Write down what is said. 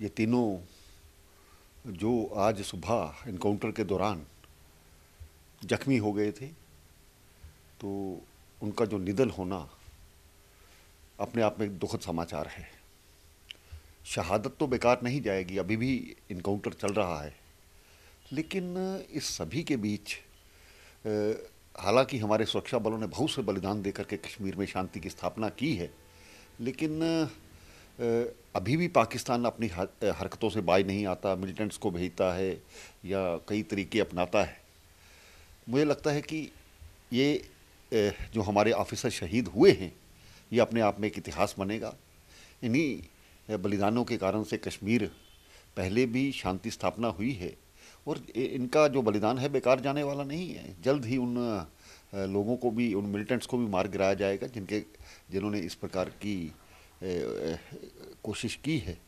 ये तीनों जो आज सुबह इनकाउंटर के दौरान जख्मी हो गए थे तो उनका जो निधन होना अपने आप में एक दुखद समाचार है शहादत तो बेकार नहीं जाएगी अभी भी इनकाउंटर चल रहा है लेकिन इस सभी के बीच हालांकि हमारे सुरक्षा बलों ने बहुत से बलिदान देकर के कश्मीर में शांति की स्थापना की है लेकिन अभी भी पाकिस्तान अपनी हरकतों से बाज नहीं आता मिलिटेंट्स को भेजता है या कई तरीके अपनाता है मुझे लगता है कि ये जो हमारे ऑफिसर शहीद हुए हैं ये अपने आप में एक इतिहास बनेगा इन्हीं बलिदानों के कारण से कश्मीर पहले भी शांति स्थापना हुई है और इनका जो बलिदान है बेकार जाने वाला नहीं है जल्द ही उन लोगों को भी उन मिलिटेंट्स को भी मार गिराया जाएगा जिनके जिन्होंने इस प्रकार की कोशिश की है